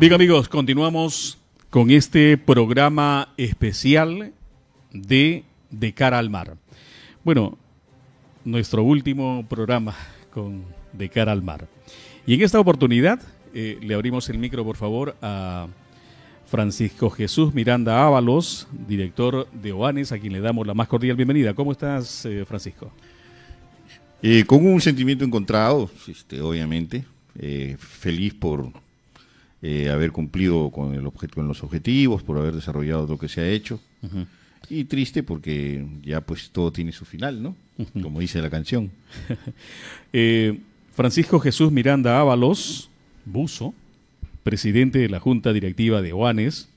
Bien amigos, continuamos con este programa especial de De cara al mar. Bueno, nuestro último programa con De cara al mar. Y en esta oportunidad eh, le abrimos el micro, por favor, a Francisco Jesús Miranda Ábalos, director de OANES, a quien le damos la más cordial bienvenida. ¿Cómo estás, eh, Francisco? Eh, con un sentimiento encontrado, este, obviamente, feliz por eh, haber cumplido con, los objetivos, por haber desarrollado lo que se ha hecho. Y triste porque ya pues todo tiene su final, ¿no? Como dice la canción. Eh, Francisco Jesús Miranda Ábalos, Buzo, presidente de la Junta Directiva de OANES,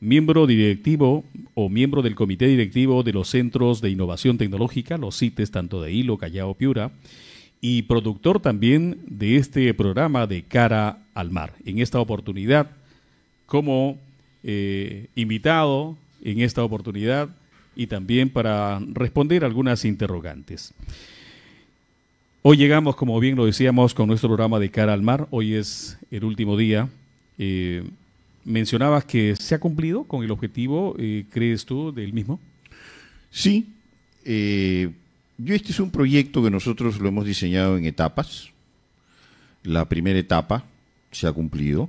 miembro directivo o miembro del Comité Directivo de los Centros de Innovación Tecnológica, los CITES, tanto de Hilo, Callao, Piura, y productor también de este programa de Cara al Mar. En esta oportunidad, como eh, invitado, en esta oportunidad y también para responder algunas interrogantes. Hoy llegamos, como bien lo decíamos, con nuestro programa de Cara al Mar. Hoy es el último día. Eh, mencionabas que se ha cumplido con el objetivo, eh, ¿crees tú, del mismo? Sí. Eh, yo este es un proyecto que nosotros lo hemos diseñado en etapas. La primera etapa se ha cumplido.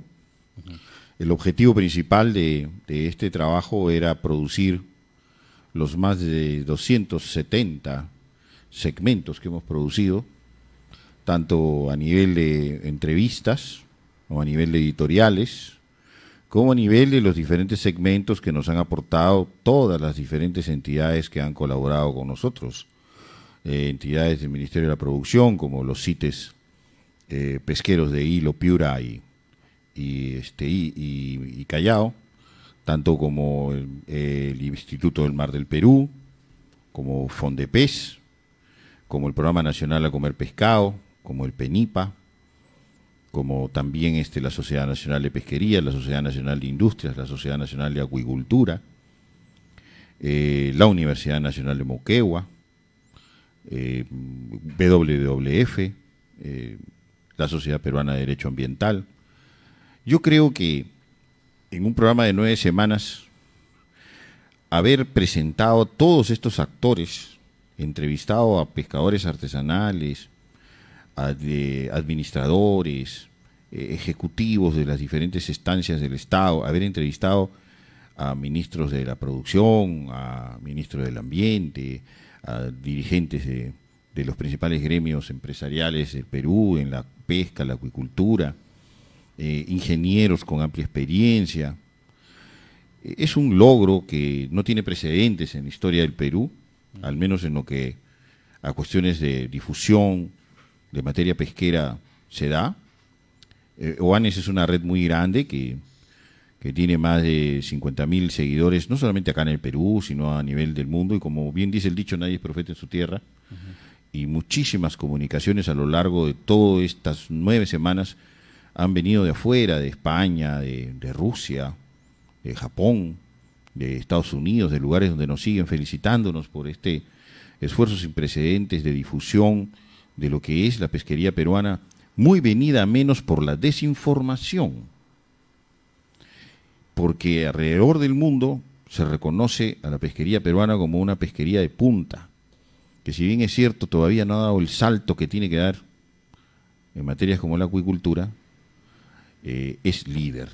El objetivo principal de, de este trabajo era producir los más de 270 segmentos que hemos producido, tanto a nivel de entrevistas o a nivel de editoriales, como a nivel de los diferentes segmentos que nos han aportado todas las diferentes entidades que han colaborado con nosotros. Eh, entidades del Ministerio de la Producción, como los CITES eh, pesqueros de Hilo, Piura y, este, Callao, tanto como el, Instituto del Mar del Perú, como Fondepes, como el Programa Nacional a Comer Pescado, como el PENIPA, como también este, la Sociedad Nacional de Pesquería, la Sociedad Nacional de Industrias, la Sociedad Nacional de Acuicultura, eh, la Universidad Nacional de Moquegua, eh, eh, la Sociedad Peruana de Derecho Ambiental. Yo creo que en un programa de nueve semanas, haber presentado todos estos actores, entrevistado a pescadores artesanales, a administradores, eh, ejecutivos de las diferentes estancias del Estado, haber entrevistado a ministros de la producción, a ministros del ambiente, a dirigentes de, los principales gremios empresariales del Perú, en la pesca, la acuicultura, eh, ingenieros con amplia experiencia. Eh, es un logro que no tiene precedentes en la historia del Perú, al menos en lo que a cuestiones de difusión de materia pesquera se da. Eh, OANES es una red muy grande que que tiene más de 50.000 seguidores, no solamente acá en el Perú, sino a nivel del mundo. Y como bien dice el dicho, nadie es profeta en su tierra. Y muchísimas comunicaciones a lo largo de todas estas nueve semanas han venido de afuera, de España, de, de Rusia, de Japón, de Estados Unidos, de lugares donde nos siguen felicitándonos por este esfuerzo sin precedentes de difusión de lo que es la pesquería peruana, muy venida a menos por la desinformación porque alrededor del mundo se reconoce a la pesquería peruana como una pesquería de punta, que si bien es cierto todavía no ha dado el salto que tiene que dar en materias como la acuicultura, eh, es líder,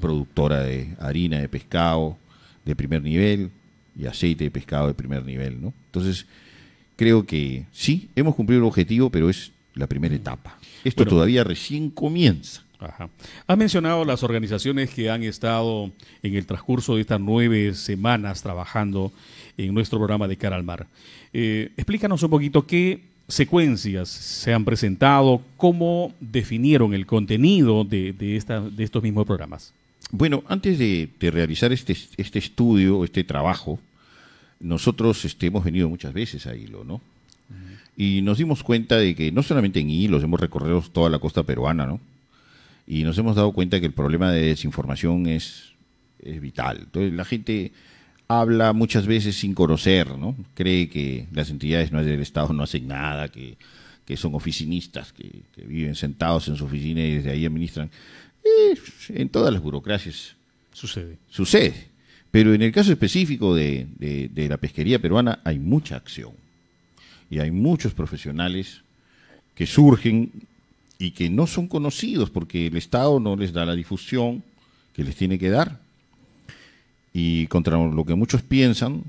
productora de harina de pescado de primer nivel y aceite de pescado de primer nivel, ¿no? Entonces, creo que sí, hemos cumplido el objetivo, pero es la primera etapa. Esto todavía recién comienza. Ajá. Ha mencionado las organizaciones que han estado en el transcurso de estas nueve semanas trabajando en nuestro programa de Cara al Mar. Eh, explícanos un poquito qué secuencias se han presentado, cómo definieron el contenido de, estos mismos programas. Bueno, antes de, realizar este, este, estudio, este trabajo, nosotros este, hemos venido muchas veces a Hilo, ¿no? Y nos dimos cuenta de que no solamente en Hilo, hemos recorrido toda la costa peruana, ¿no? y nos hemos dado cuenta que el problema de desinformación es, vital. Entonces la gente habla muchas veces sin conocer, ¿no? Cree que las entidades no del Estado no hacen nada, que, son oficinistas, que, viven sentados en su oficina y desde ahí administran. Eh, en todas las burocracias sucede. Sucede. Pero en el caso específico de la pesquería peruana hay mucha acción. Y hay muchos profesionales que surgen y que no son conocidos porque el Estado no les da la difusión que les tiene que dar. Y contra lo que muchos piensan,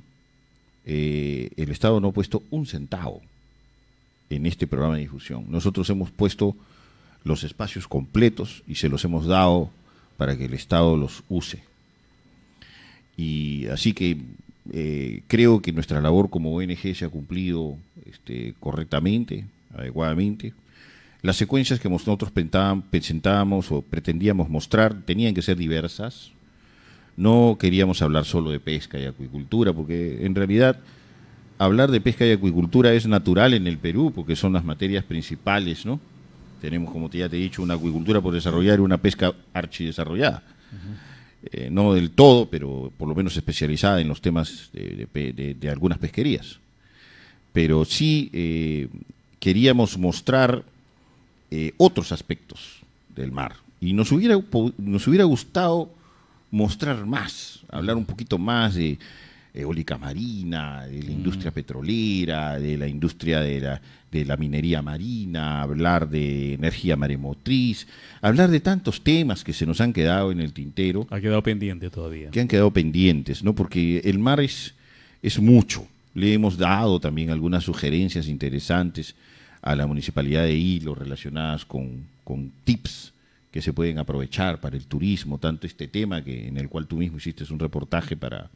eh, el Estado no ha puesto un centavo en este programa de difusión. Nosotros hemos puesto los espacios completos y se los hemos dado para que el Estado los use. Y así que eh, creo que nuestra labor como ONG se ha cumplido este, correctamente, adecuadamente. Las secuencias que nosotros presentábamos o pretendíamos mostrar tenían que ser diversas. No queríamos hablar solo de pesca y acuicultura, porque en realidad hablar de pesca y acuicultura es natural en el Perú, porque son las materias principales, ¿no? Tenemos, como ya te he dicho, una acuicultura por desarrollar y una pesca archidesarrollada. Eh, no del todo, pero por lo menos especializada en los temas de, algunas pesquerías. Pero sí eh, queríamos mostrar eh, otros aspectos del mar. Y nos hubiera, nos hubiera gustado mostrar más, hablar un poquito más de eh, eólica marina, de la mm. industria petrolera, de la industria de la, minería marina, hablar de energía maremotriz, hablar de tantos temas que se nos han quedado en el tintero. Ha quedado pendiente todavía. Que han quedado pendientes, ¿no? Porque el mar es, es mucho. Le hemos dado también algunas sugerencias interesantes a la municipalidad de Hilo relacionadas con, tips que se pueden aprovechar para el turismo, tanto este tema que en el cual tú mismo hiciste un reportaje para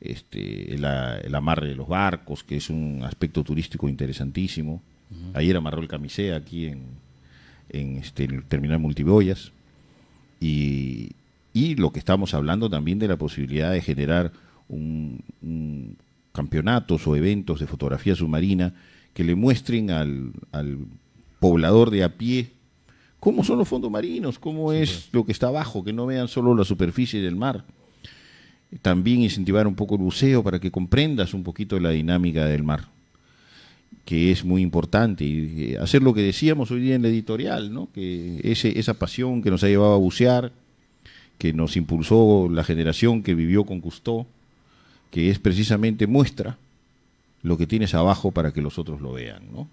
este, el amarre de los barcos, que es un aspecto turístico interesantísimo. Ayer amarró el camisea aquí en, en este, el terminal Multiboyas. Y, y, lo que estamos hablando también de la posibilidad de generar un campeonatos o eventos de fotografía submarina que le muestren al, poblador de a pie cómo son los fondos marinos, cómo es pues. lo que está abajo, que no vean solo la superficie del mar. También incentivar un poco el buceo para que comprendas un poquito la dinámica del mar, que es muy importante. Y eh, hacer lo que decíamos hoy día en la editorial, que ese, esa pasión que nos ha llevado a bucear, que nos impulsó la generación que vivió con Custó, que es precisamente muestra lo que tienes abajo para que los otros lo vean, ¿no?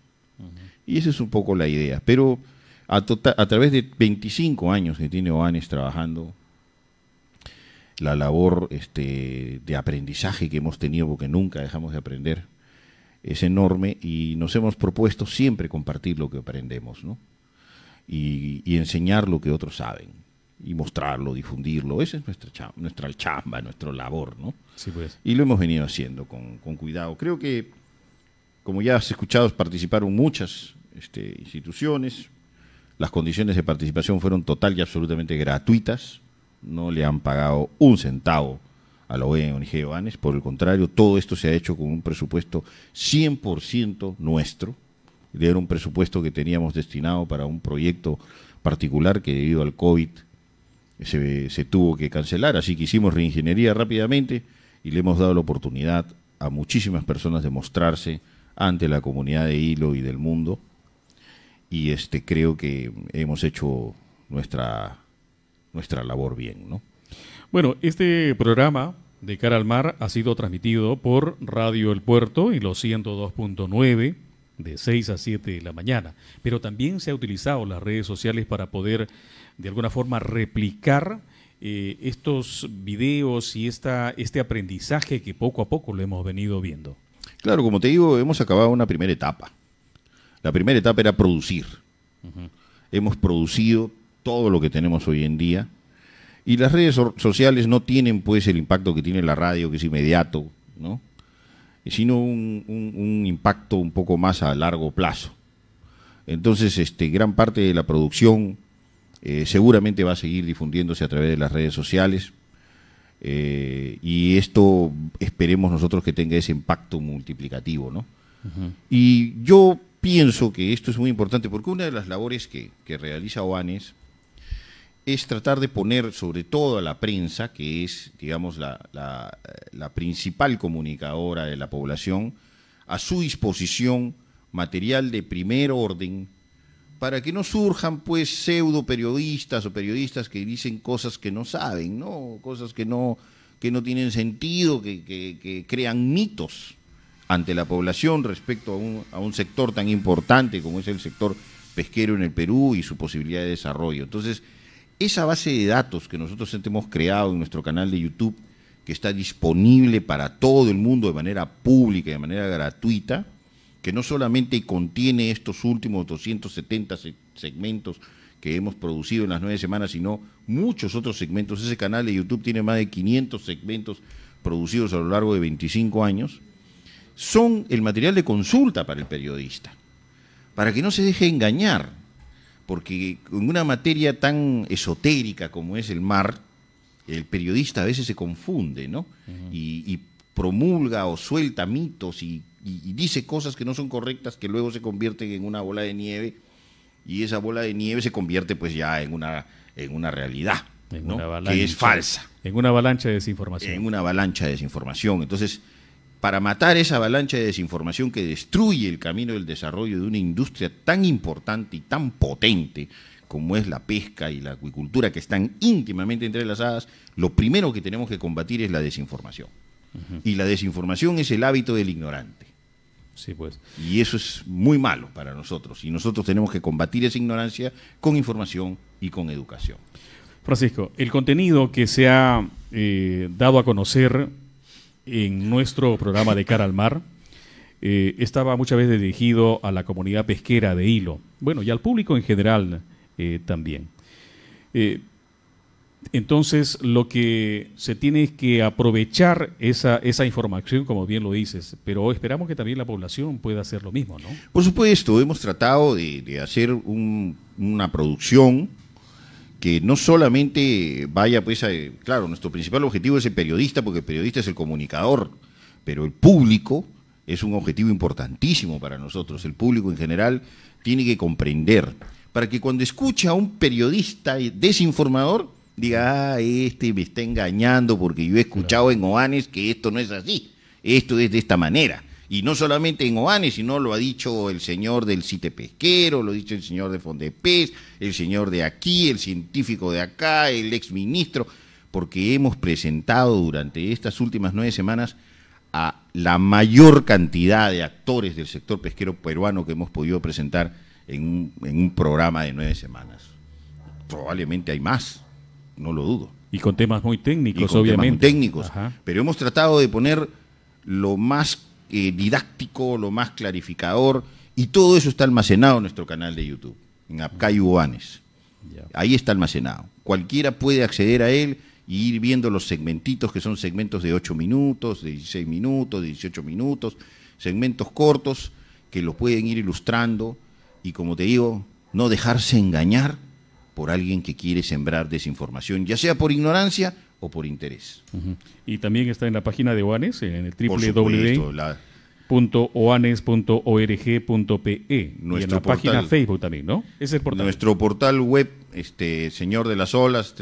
Y esa es un poco la idea. Pero a, tota-, través de 25 años que tiene Oanes trabajando, la labor este, de aprendizaje que hemos tenido, porque nunca dejamos de aprender, es enorme y nos hemos propuesto siempre compartir lo que aprendemos, y enseñar lo que otros saben y mostrarlo, difundirlo. Esa es nuestra chamba, nuestra chamba, nuestro labor, ¿no? Sí, pues. Y lo hemos venido haciendo con, cuidado. Creo que, como ya has escuchado, participaron muchas este, instituciones. Las condiciones de participación fueron total y absolutamente gratuitas. No le han pagado un centavo a la e ONG Anes. Por el contrario, todo esto se ha hecho con un presupuesto 100% nuestro. Era un presupuesto que teníamos destinado para un proyecto particular que debido al COVID se, tuvo que cancelar, así que hicimos reingeniería rápidamente y le hemos dado la oportunidad a muchísimas personas de mostrarse ante la comunidad de Hilo y del mundo. Y este creo que hemos hecho nuestra, nuestra labor bien, ¿no? Bueno, este programa de Cara al Mar ha sido transmitido por Radio El Puerto y los 102.9 de 6 a 7 de la mañana. Pero también se ha utilizado las redes sociales para poder, de alguna forma, replicar eh, estos videos y esta, este aprendizaje que poco a poco lo hemos venido viendo. Claro, como te digo, hemos acabado una primera etapa. La primera etapa era producir. Hemos producido todo lo que tenemos hoy en día. Y las redes sociales no tienen pues el impacto que tiene la radio, que es inmediato, ¿no? sino un, impacto un poco más a largo plazo. Entonces, este, gran parte de la producción eh, seguramente va a seguir difundiéndose a través de las redes sociales. Eh, y esto esperemos nosotros que tenga ese impacto multiplicativo, ¿no? Y yo pienso que esto es muy importante porque una de las labores que, que realiza OANES es tratar de poner sobre todo a la prensa, que es, digamos, la, la, principal comunicadora de la población, a su disposición material de primer orden, para que no surjan pues pseudo periodistas o periodistas que dicen cosas que no saben, ¿no? Cosas que no, que no tienen sentido, que, crean mitos ante la población respecto a un, a un, sector tan importante como es el sector pesquero en el Perú y su posibilidad de desarrollo. Entonces, esa base de datos que nosotros hemos creado en nuestro canal de YouTube, que está disponible para todo el mundo de manera pública y de manera gratuita, que no solamente contiene estos últimos 270 segmentos que hemos producido en las nueve semanas, sino muchos otros segmentos. Ese canal de YouTube tiene más de 500 segmentos producidos a lo largo de 25 años. Son el material de consulta para el periodista, para que no se deje engañar porque en una materia tan esotérica como es el mar, el periodista a veces se confunde, ¿no? y, promulga o suelta mitos y, dice cosas que no son correctas que luego se convierten en una bola de nieve y esa bola de nieve se convierte pues ya en una, en una realidad, en una avalancha, que es falsa. En una avalancha de desinformación. En una avalancha de desinformación. Entonces para matar esa avalancha de desinformación que destruye el camino del desarrollo de una industria tan importante y tan potente como es la pesca y la acuicultura, que están íntimamente entrelazadas, lo primero que tenemos que combatir es la desinformación. Y la desinformación es el hábito del ignorante. Sí, pues. Y eso es muy malo para nosotros. Y nosotros tenemos que combatir esa ignorancia con información y con educación. Francisco, el contenido que se ha eh, dado a conocer en nuestro programa de Cara al Mar eh, estaba muchas veces dirigido a la comunidad pesquera de Hilo, bueno, y al público en general eh, también. Eh, entonces, lo que se tiene es que aprovechar esa, esa información, como bien lo dices, pero esperamos que también la población pueda hacer lo mismo, ¿no? Por supuesto, hemos tratado de, hacer una producción que no solamente vaya, pues, a, claro, nuestro principal objetivo es el periodista, porque el periodista es el comunicador, pero el público es un objetivo importantísimo para nosotros, el público en general tiene que comprender, para que cuando escucha a un periodista desinformador, diga, ah, este me está engañando porque yo he escuchado en Oanes que esto no es así, esto es de esta manera. Y no solamente en Oane, sino lo ha dicho el señor del Cite Pesquero, lo ha dicho el señor de Fondepes, el señor de aquí, el científico de acá, el exministro, porque hemos presentado durante estas últimas nueve semanas a la mayor cantidad de actores del sector pesquero peruano que hemos podido presentar en un, programa de nueve semanas. Probablemente hay más, no lo dudo. Y con temas muy técnicos, obviamente. técnicos. Pero hemos tratado de poner lo más eh, didáctico, lo más clarificador, y todo eso está almacenado en nuestro canal de YouTube, en apcay Ubanes. Ahí está almacenado. Cualquiera puede acceder a él y ir viendo los segmentitos, que son segmentos de 8 minutos, de 16 minutos, de 18 minutos, segmentos cortos que lo pueden ir ilustrando y como te digo, no dejarse engañar por alguien que quiere sembrar desinformación, ya sea por ignorancia o por interés. Y también está en la página de OANES, eh, en el www.oanes.org.pe. Y en la página Facebook también, ¿no? Nuestro portal web, este Señor de las Olas,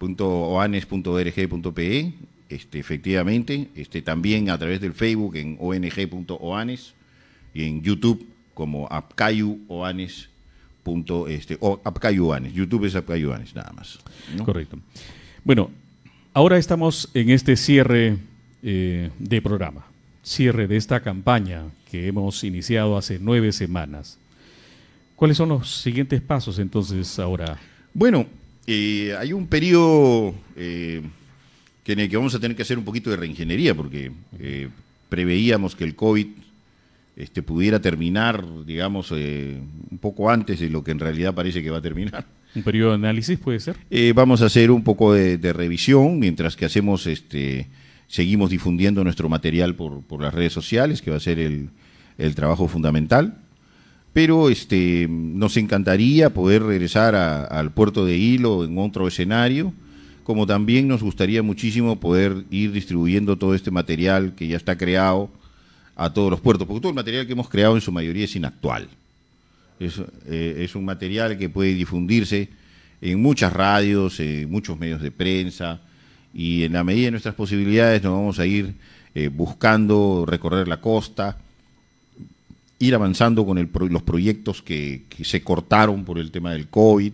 www.oanes.org.pe. Este, efectivamente, este, también a través del Facebook en ong.oanes y en YouTube como Apcayu Oanes punto este o YouTube es Apcayuanes, nada más. Correcto. Bueno, ahora estamos en este cierre eh, de programa, cierre de esta campaña que hemos iniciado hace nueve semanas. ¿Cuáles son los siguientes pasos entonces ahora? Bueno, eh, hay un periodo eh, en el que vamos a tener que hacer un poquito de reingeniería porque preveíamos que el COVID este, pudiera terminar, digamos, un poco antes de lo que en realidad parece que va a terminar. ¿Un periodo de análisis puede ser? Eh, vamos a hacer un poco de, revisión mientras que hacemos este. Seguimos difundiendo nuestro material por, las redes sociales, que va a ser el, trabajo fundamental. Pero este, nos encantaría poder regresar al puerto de Hilo en otro escenario, como también nos gustaría muchísimo poder ir distribuyendo todo este material que ya está creado a todos los puertos, porque todo el material que hemos creado en su mayoría es inactual. Eh, es, un material que puede difundirse en muchas radios, en muchos medios de prensa, y en la medida de nuestras posibilidades nos vamos a ir eh, buscando recorrer la costa, ir avanzando con el los proyectos que, se cortaron por el tema del COVID,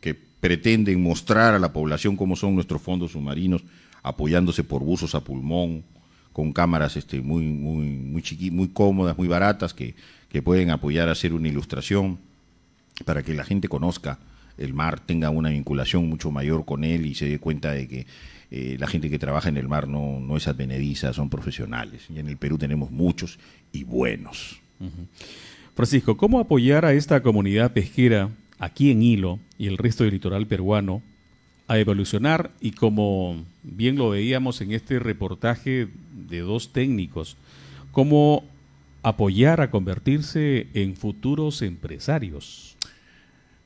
que pretenden mostrar a la población cómo son nuestros fondos submarinos, apoyándose por buzos a pulmón, con cámaras este, muy, muy, muy, chiqui muy cómodas, muy baratas, que que pueden apoyar a hacer una ilustración para que la gente conozca el mar, tenga una vinculación mucho mayor con él y se dé cuenta de que eh, la gente que trabaja en el mar no, no es advenediza, son profesionales. Y en el Perú tenemos muchos y buenos. Francisco, ¿cómo apoyar a esta comunidad pesquera aquí en Hilo y el resto del litoral peruano a evolucionar y como bien lo veíamos en este reportaje de dos técnicos, cómo apoyar a convertirse en futuros empresarios?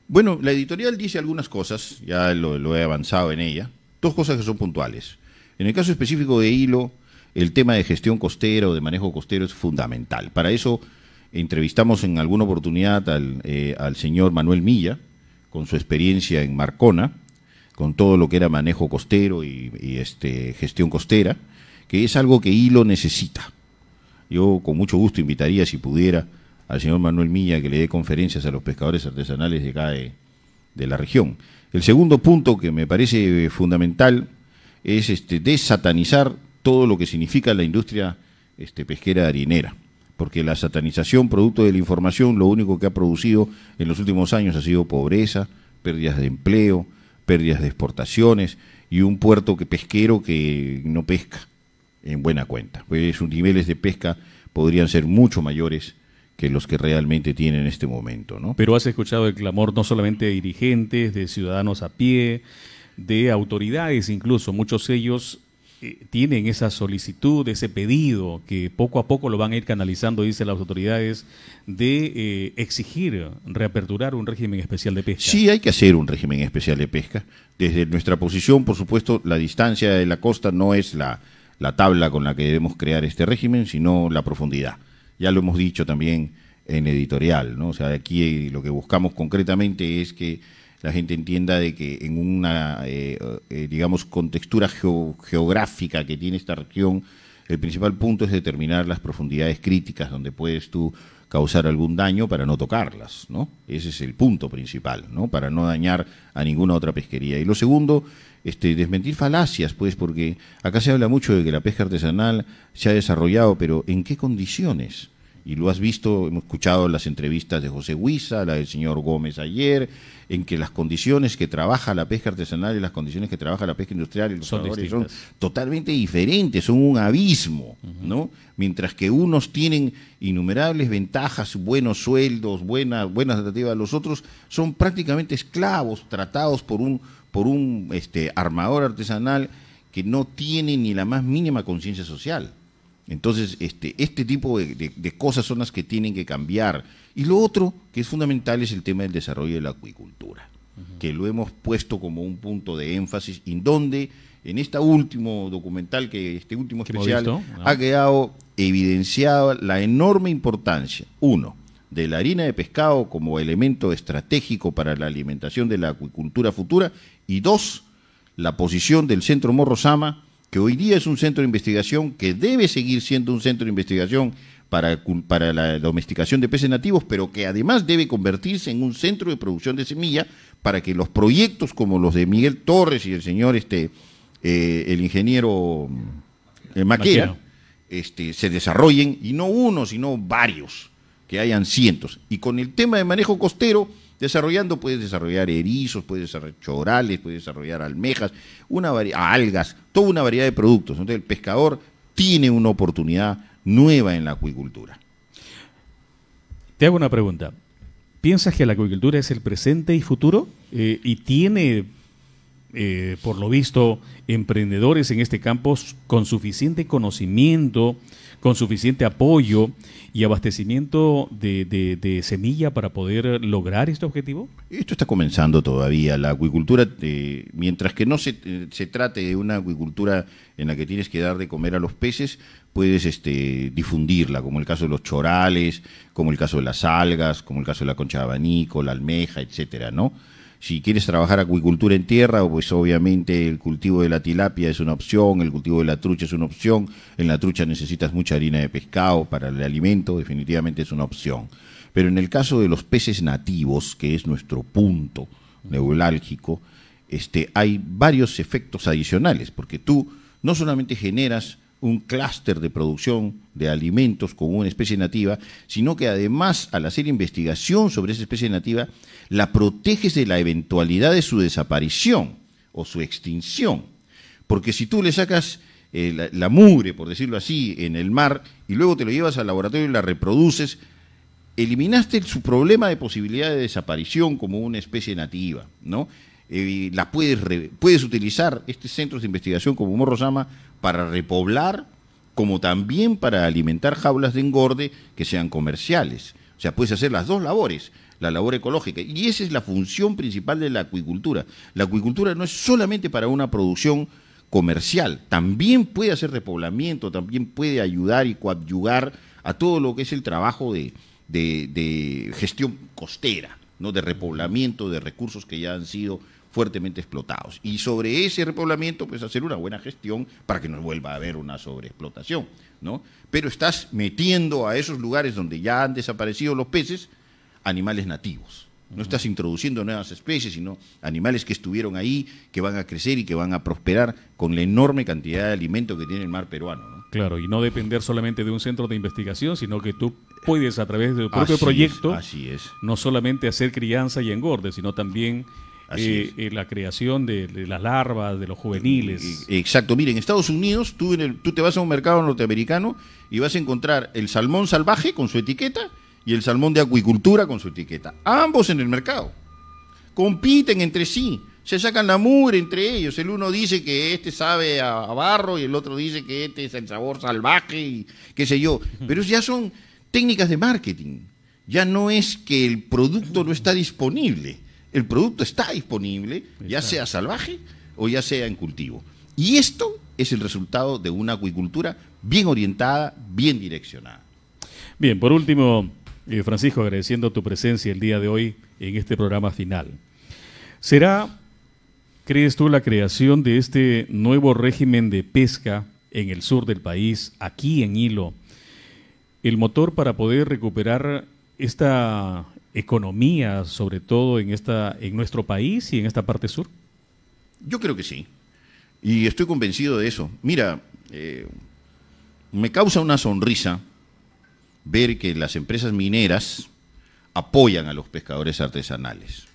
Bueno, la editorial dice algunas cosas, ya lo, he avanzado en ella, dos cosas que son puntuales. En el caso específico de Hilo, el tema de gestión costera o de manejo costero es fundamental. Para eso entrevistamos en alguna oportunidad eh, al, señor Manuel Milla, con su experiencia en Marcona, con todo lo que era manejo costero y, este, gestión costera, que es algo que Hilo necesita. Yo con mucho gusto invitaría, si pudiera, al señor Manuel Milla que le dé conferencias a los pescadores artesanales de acá de, la región. El segundo punto que me parece eh, fundamental es este, desatanizar todo lo que significa la industria este, pesquera harinera, porque la satanización producto de la información lo único que ha producido en los últimos años ha sido pobreza, pérdidas de empleo, pérdidas de exportaciones y un puerto que pesquero que no pesca en buena cuenta. Pues sus niveles de pesca podrían ser mucho mayores que los que realmente tienen en este momento. ¿no? Pero has escuchado el clamor no solamente de dirigentes, de ciudadanos a pie, de autoridades incluso. Muchos de ellos eh, tienen esa solicitud, ese pedido, que poco a poco lo van a ir canalizando, dicen las autoridades, de eh, exigir reaperturar un régimen especial de pesca. Sí, hay que hacer un régimen especial de pesca. Desde nuestra posición, por supuesto, la distancia de la costa no es la, la tabla con la que debemos crear este régimen, sino la profundidad. Ya lo hemos dicho también en editorial, ¿no? O sea, aquí eh, lo que buscamos concretamente es que la gente entienda de que en una, eh, eh, digamos, contextura geográfica que tiene esta región, el principal punto es determinar las profundidades críticas donde puedes tú causar algún daño para no tocarlas, ¿no? Ese es el punto principal, ¿no? Para no dañar a ninguna otra pesquería. Y lo segundo este, desmentir falacias, pues, porque acá se habla mucho de que la pesca artesanal se ha desarrollado, pero ¿en qué condiciones? Y lo has visto, hemos escuchado las entrevistas de José Huiza, la del señor Gómez ayer, en que las condiciones que trabaja la pesca artesanal y las condiciones que trabaja la pesca industrial los son, son totalmente diferentes, son un abismo, ¿no? Mientras que unos tienen innumerables ventajas, buenos sueldos, buenas buenas los otros son prácticamente esclavos, tratados por un por un este, armador artesanal que no tiene ni la más mínima conciencia social. Entonces, este, este tipo de, cosas son las que tienen que cambiar. Y lo otro que es fundamental es el tema del desarrollo de la acuicultura, que lo hemos puesto como un punto de énfasis, en donde en este último documental, que este último especial, ha quedado evidenciada la enorme importancia, uno, de la harina de pescado como elemento estratégico para la alimentación de la acuicultura futura y dos, la posición del Centro Morrosama, que hoy día es un centro de investigación que debe seguir siendo un centro de investigación para, la domesticación de peces nativos, pero que además debe convertirse en un centro de producción de semilla para que los proyectos como los de Miguel Torres y el señor este eh, el ingeniero eh, Maquera, Este, se desarrollen y no uno, sino varios que hayan cientos. Y con el tema de manejo costero, desarrollando, puedes desarrollar erizos, puedes desarrollar chorales, puedes desarrollar almejas, una algas, toda una variedad de productos. Entonces el pescador tiene una oportunidad nueva en la acuicultura. Te hago una pregunta. ¿Piensas que la acuicultura es el presente y futuro? Eh, ¿Y tiene, eh, por lo visto, emprendedores en este campo con suficiente conocimiento? con suficiente apoyo y abastecimiento de, semilla para poder lograr este objetivo? Esto está comenzando todavía. La acuicultura, eh, mientras que no eh, se, trate de una acuicultura en la que tienes que dar de comer a los peces, puedes este, difundirla, como el caso de los chorales, como el caso de las algas, como el caso de la concha de abanico, la almeja, etcétera, ¿no? si quieres trabajar acuicultura en tierra, pues obviamente el cultivo de la tilapia es una opción, el cultivo de la trucha es una opción, en la trucha necesitas mucha harina de pescado para el alimento, definitivamente es una opción. Pero en el caso de los peces nativos, que es nuestro punto neurálgico, este, hay varios efectos adicionales, porque tú no solamente generas un clúster de producción de alimentos con una especie nativa, sino que además al hacer investigación sobre esa especie nativa, la proteges de la eventualidad de su desaparición o su extinción. Porque si tú le sacas eh, la, mugre, por decirlo así, en el mar y luego te lo llevas al laboratorio y la reproduces, eliminaste su problema de posibilidad de desaparición como una especie nativa, ¿no? Eh, la puedes, puedes utilizar estos centros de investigación como Morrosama para repoblar, como también para alimentar jaulas de engorde que sean comerciales. O sea, puedes hacer las dos labores, la labor ecológica. Y esa es la función principal de la acuicultura. La acuicultura no es solamente para una producción comercial, también puede hacer repoblamiento, también puede ayudar y coadyugar a todo lo que es el trabajo de, de gestión costera, ¿no? de repoblamiento de recursos que ya han sido fuertemente explotados. Y sobre ese repoblamiento, pues hacer una buena gestión para que no vuelva a haber una sobreexplotación, ¿no? Pero estás metiendo a esos lugares donde ya han desaparecido los peces animales nativos. No estás introduciendo nuevas especies, sino animales que estuvieron ahí, que van a crecer y que van a prosperar con la enorme cantidad de alimento que tiene el mar peruano. Claro, y no depender solamente de un centro de investigación, sino que tú puedes a través de tu propio proyecto, así es. no solamente hacer crianza y engorde, sino también la creación de, las larvas, de los juveniles. Exacto, miren, en Estados Unidos tú, te vas a un mercado norteamericano y vas a encontrar el salmón salvaje con su etiqueta y el salmón de acuicultura con su etiqueta. Ambos en el mercado. Compiten entre sí, se sacan la mugre entre ellos. El uno dice que este sabe a, barro y el otro dice que este es el sabor salvaje y qué sé yo. Pero ya son técnicas de marketing. Ya no es que el producto no está disponible el producto está disponible, ya sea salvaje o ya sea en cultivo. Y esto es el resultado de una acuicultura bien orientada, bien direccionada. Bien, por último, eh, Francisco, agradeciendo tu presencia el día de hoy en este programa final. ¿Será, crees tú, la creación de este nuevo régimen de pesca en el sur del país, aquí en Hilo, el motor para poder recuperar esta economía, sobre todo en, esta, en nuestro país y en esta parte sur? Yo creo que sí. Y estoy convencido de eso. Mira, eh, me causa una sonrisa ver que las empresas mineras apoyan a los pescadores artesanales.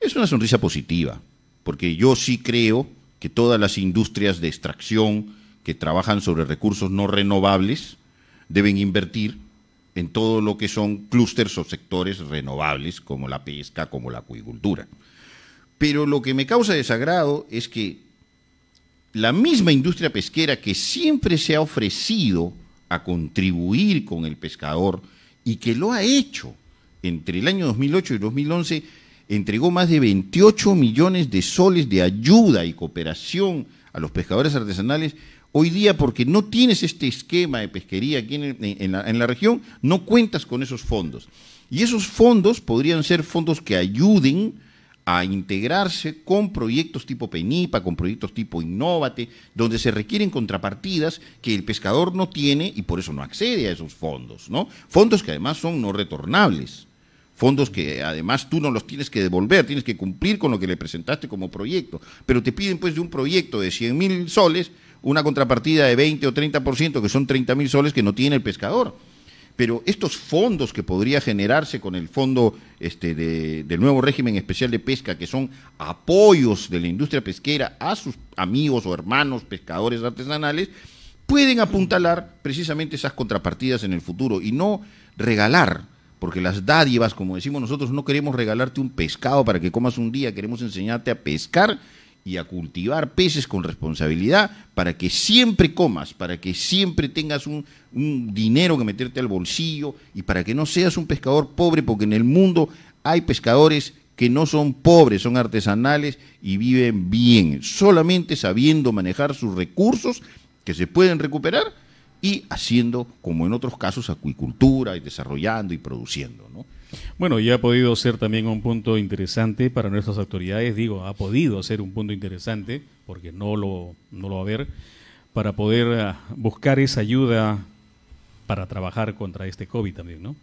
Es una sonrisa positiva, porque yo sí creo que todas las industrias de extracción que trabajan sobre recursos no renovables deben invertir en todo lo que son clústeres o sectores renovables como la pesca, como la acuicultura. Pero lo que me causa desagrado es que la misma industria pesquera que siempre se ha ofrecido a contribuir con el pescador y que lo ha hecho entre el año 2008 y 2011, entregó más de 28 millones de soles de ayuda y cooperación a los pescadores artesanales Hoy día, porque no tienes este esquema de pesquería aquí en, la, región, no cuentas con esos fondos. Y esos fondos podrían ser fondos que ayuden a integrarse con proyectos tipo PENIPA, con proyectos tipo Innovate, donde se requieren contrapartidas que el pescador no tiene y por eso no accede a esos fondos, ¿no? Fondos que además son no retornables, fondos que además tú no los tienes que devolver, tienes que cumplir con lo que le presentaste como proyecto, pero te piden pues de un proyecto de 100 mil soles una contrapartida de 20 o 30%, que son 30 mil soles que no tiene el pescador. Pero estos fondos que podría generarse con el fondo este, del nuevo régimen especial de pesca, que son apoyos de la industria pesquera a sus amigos o hermanos pescadores artesanales, pueden apuntalar precisamente esas contrapartidas en el futuro y no regalar, porque las dádivas, como decimos nosotros, no queremos regalarte un pescado para que comas un día, queremos enseñarte a pescar y a cultivar peces con responsabilidad para que siempre comas, para que siempre tengas un, dinero que meterte al bolsillo y para que no seas un pescador pobre, porque en el mundo hay pescadores que no son pobres, son artesanales y viven bien, solamente sabiendo manejar sus recursos que se pueden recuperar y haciendo, como en otros casos, acuicultura y desarrollando y produciendo. ¿no? Bueno, y ha podido ser también un punto interesante para nuestras autoridades, digo, ha podido ser un punto interesante, porque no lo, va a haber, para poder ah, buscar esa ayuda para trabajar contra este COVID también, ¿no?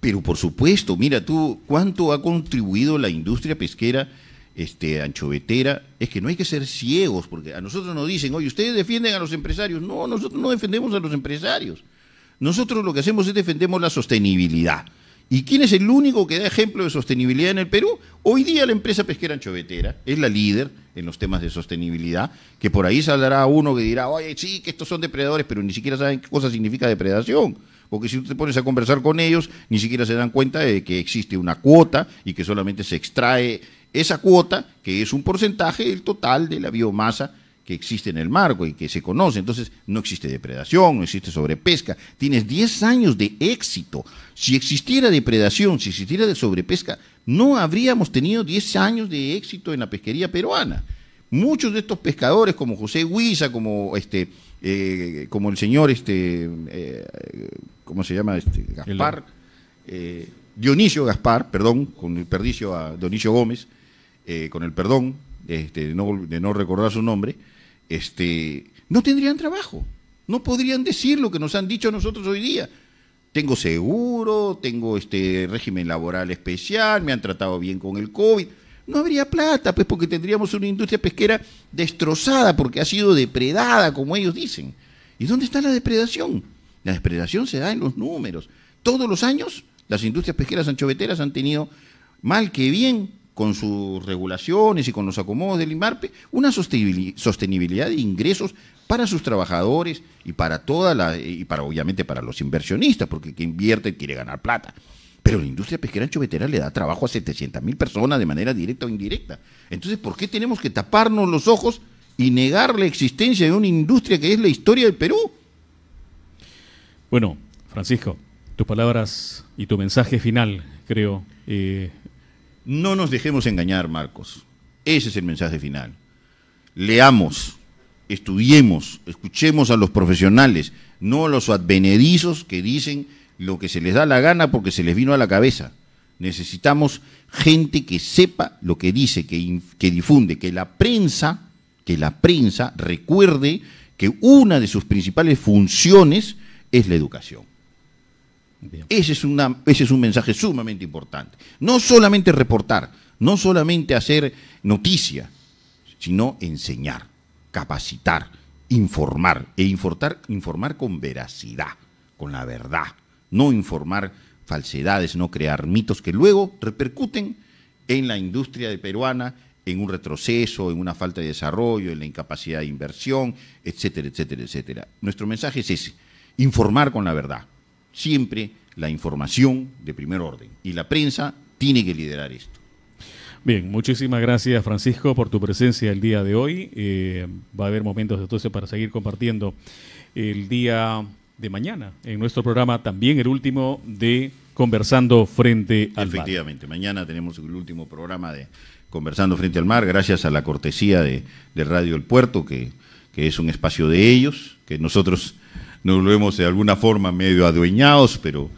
Pero por supuesto, mira tú, ¿cuánto ha contribuido la industria pesquera? este, anchovetera, es que no hay que ser ciegos, porque a nosotros nos dicen, oye, ustedes defienden a los empresarios. No, nosotros no defendemos a los empresarios. Nosotros lo que hacemos es defendemos la sostenibilidad. ¿Y quién es el único que da ejemplo de sostenibilidad en el Perú? Hoy día la empresa pesquera anchovetera es la líder en los temas de sostenibilidad, que por ahí saldrá uno que dirá, oye, sí, que estos son depredadores, pero ni siquiera saben qué cosa significa depredación. Porque si tú te pones a conversar con ellos, ni siquiera se dan cuenta de que existe una cuota y que solamente se extrae esa cuota, que es un porcentaje del total de la biomasa que existe en el marco y que se conoce. Entonces, no existe depredación, no existe sobrepesca. Tienes 10 años de éxito. Si existiera depredación, si existiera de sobrepesca, no habríamos tenido 10 años de éxito en la pesquería peruana. Muchos de estos pescadores, como José Huiza, como este, eh, como el señor este, eh, ¿cómo se llama? Este, Gaspar, eh, Dionisio Gaspar, perdón, con el perdicio a Dionisio Gómez, con el perdón este, de no recordar su nombre, este, no tendrían trabajo. No podrían decir lo que nos han dicho nosotros hoy día. Tengo seguro, tengo este régimen laboral especial, me han tratado bien con el COVID. No habría plata, pues porque tendríamos una industria pesquera destrozada porque ha sido depredada, como ellos dicen. ¿Y dónde está la depredación? La depredación se da en los números. Todos los años las industrias pesqueras anchoveteras han tenido mal que bien con sus regulaciones y con los acomodos del IMARPE, una sostenibilidad de ingresos para sus trabajadores y para toda la, y para obviamente para los inversionistas, porque el que invierte quiere ganar plata. Pero la industria pesquera chubetera le da trabajo a 700 mil personas de manera directa o indirecta. Entonces, ¿por qué tenemos que taparnos los ojos y negar la existencia de una industria que es la historia del Perú? Bueno, Francisco, tus palabras y tu mensaje final, creo, eh, no nos dejemos engañar, Marcos. Ese es el mensaje final. Leamos, estudiemos, escuchemos a los profesionales, no a los advenedizos que dicen lo que se les da la gana porque se les vino a la cabeza. Necesitamos gente que sepa lo que dice, que, que difunde, que la prensa, que la prensa recuerde que una de sus principales funciones es la educación. Ese, es un mensaje sumamente importante. No solamente reportar, no solamente hacer noticia, sino enseñar, capacitar, informar e informar, informar con veracidad, con la verdad, no informar falsedades, no crear mitos que luego repercuten en la industria peruana, en un retroceso, en una falta de desarrollo, en la incapacidad de inversión, etcétera, etcétera, etcétera. Nuestro mensaje es ese, informar con la verdad, siempre la información de primer orden. Y la prensa tiene que liderar esto. Bien, muchísimas gracias Francisco por tu presencia el día de hoy. Eh, va a haber momentos entonces para seguir compartiendo el día de mañana en nuestro programa, también el último de Conversando frente al Mar. Efectivamente, mañana tenemos el último programa de Conversando frente al Mar, gracias a la cortesía de, Radio El Puerto, que, que es un espacio de ellos, que nosotros nos lo hemos de alguna forma medio adueñados, pero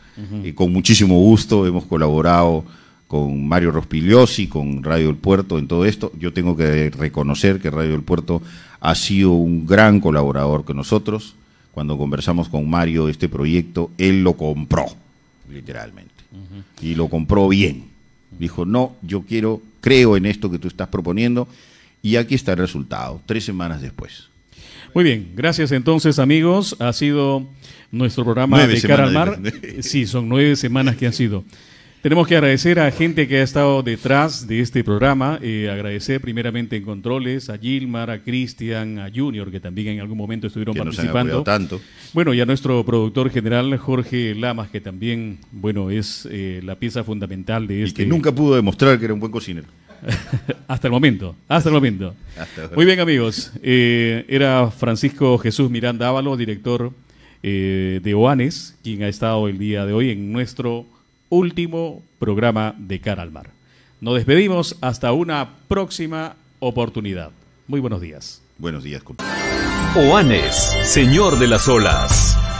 eh, con muchísimo gusto hemos colaborado con Mario Rospigliosi, con Radio El Puerto, en todo esto. Yo tengo que reconocer que Radio El Puerto ha sido un gran colaborador con nosotros. Cuando conversamos con Mario este proyecto, él lo compró, literalmente. Y lo compró bien. Dijo, no, yo quiero, creo en esto que tú estás proponiendo. Y aquí está el resultado, tres semanas después. Muy bien, gracias entonces amigos. Ha sido nuestro programa de Cara al Mar. Sí, son nueve semanas que han sido. Tenemos que agradecer a gente que ha estado detrás de este programa, eh, agradecer primeramente en controles a Gilmar, a Cristian, a Junior, que también en algún momento estuvieron participando. tanto. Bueno, y a nuestro productor general, Jorge Lamas, que también, bueno, es eh, la pieza fundamental de este. Y que este nunca pudo demostrar que era un buen cocinero. Hasta el momento, hasta el momento. Muy bien amigos, eh, era Francisco Jesús Miranda Ávalo, director eh, de OANES, quien ha estado el día de hoy en nuestro último programa de Cara al Mar. Nos despedimos hasta una próxima oportunidad. Muy buenos días. Buenos días, compañero. OANES, señor de las olas.